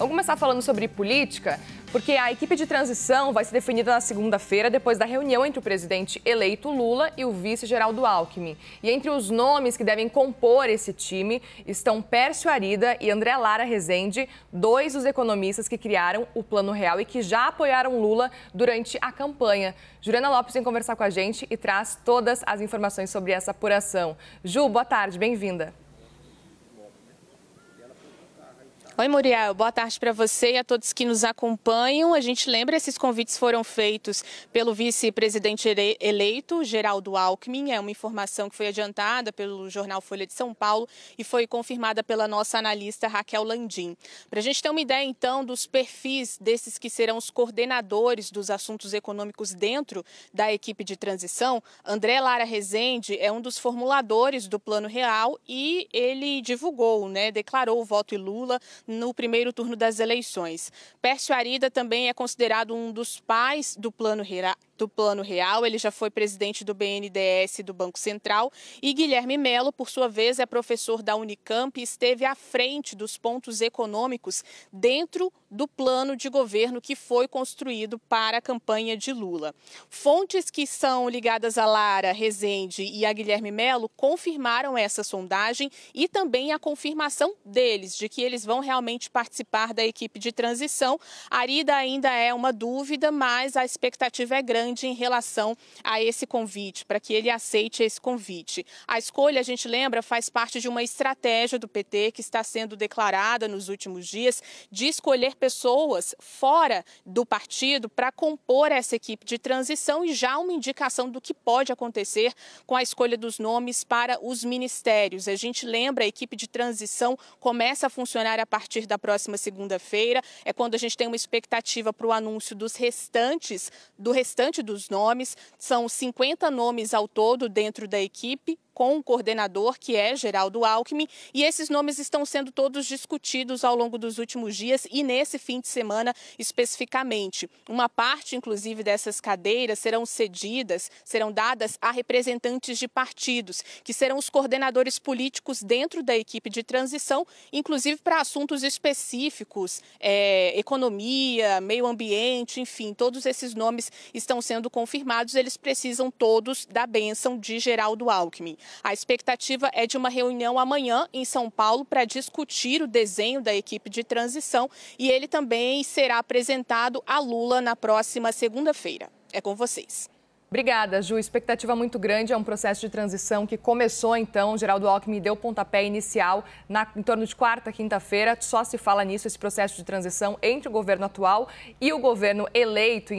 Vamos começar falando sobre política, porque a equipe de transição vai ser definida na segunda-feira, depois da reunião entre o presidente eleito Lula e o vice geral do Alckmin. E entre os nomes que devem compor esse time estão Pércio Arida e André Lara Rezende, dois dos economistas que criaram o Plano Real e que já apoiaram Lula durante a campanha. Juliana Lopes vem conversar com a gente e traz todas as informações sobre essa apuração. Ju, boa tarde, bem-vinda. Oi, Muriel. Boa tarde para você e a todos que nos acompanham. A gente lembra, esses convites foram feitos pelo vice-presidente eleito, Geraldo Alckmin. É uma informação que foi adiantada pelo jornal Folha de São Paulo e foi confirmada pela nossa analista Raquel Landim. Para a gente ter uma ideia, então, dos perfis desses que serão os coordenadores dos assuntos econômicos dentro da equipe de transição, André Lara Rezende é um dos formuladores do Plano Real e ele divulgou, né, declarou o voto em Lula no primeiro turno das eleições. Pércio Arida também é considerado um dos pais do Plano, do plano Real, ele já foi presidente do BNDES do Banco Central. E Guilherme Melo, por sua vez, é professor da Unicamp e esteve à frente dos pontos econômicos dentro do plano de governo que foi construído para a campanha de Lula. Fontes que são ligadas a Lara Rezende e a Guilherme Melo confirmaram essa sondagem e também a confirmação deles de que eles vão realmente participar da equipe de transição. A Arida ainda é uma dúvida, mas a expectativa é grande em relação a esse convite, para que ele aceite esse convite. A escolha, a gente lembra, faz parte de uma estratégia do PT que está sendo declarada nos últimos dias de escolher pessoas fora do partido para compor essa equipe de transição e já uma indicação do que pode acontecer com a escolha dos nomes para os ministérios. A gente lembra, a equipe de transição começa a funcionar a partir partir da próxima segunda-feira. É quando a gente tem uma expectativa para o anúncio dos restantes, do restante dos nomes. São 50 nomes ao todo dentro da equipe com o coordenador, que é Geraldo Alckmin, e esses nomes estão sendo todos discutidos ao longo dos últimos dias e nesse fim de semana especificamente. Uma parte, inclusive, dessas cadeiras serão cedidas, serão dadas a representantes de partidos, que serão os coordenadores políticos dentro da equipe de transição, inclusive para assuntos específicos, é, economia, meio ambiente, enfim, todos esses nomes estão sendo confirmados, eles precisam todos da bênção de Geraldo Alckmin. A expectativa é de uma reunião amanhã em São Paulo para discutir o desenho da equipe de transição e ele também será apresentado a Lula na próxima segunda-feira. É com vocês. Obrigada, Ju. Expectativa muito grande. É um processo de transição que começou, então. Geraldo Alckmin deu pontapé inicial na, em torno de quarta, quinta-feira. Só se fala nisso, esse processo de transição entre o governo atual e o governo eleito.